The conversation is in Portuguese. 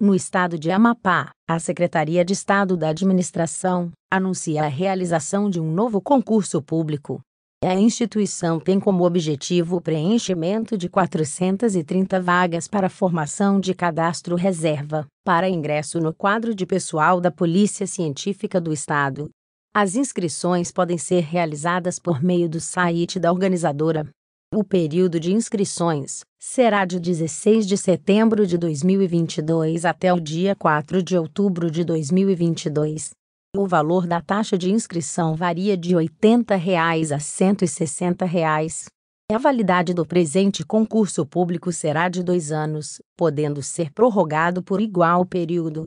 No estado de Amapá, a Secretaria de Estado da Administração anuncia a realização de um novo concurso público. A instituição tem como objetivo o preenchimento de 430 vagas para formação de cadastro reserva, para ingresso no quadro de pessoal da Polícia Científica do Estado. As inscrições podem ser realizadas por meio do site da organizadora o período de inscrições será de 16 de setembro de 2022 até o dia 4 de outubro de 2022. O valor da taxa de inscrição varia de R$ 80 reais a R$ 160. Reais. A validade do presente concurso público será de dois anos, podendo ser prorrogado por igual período.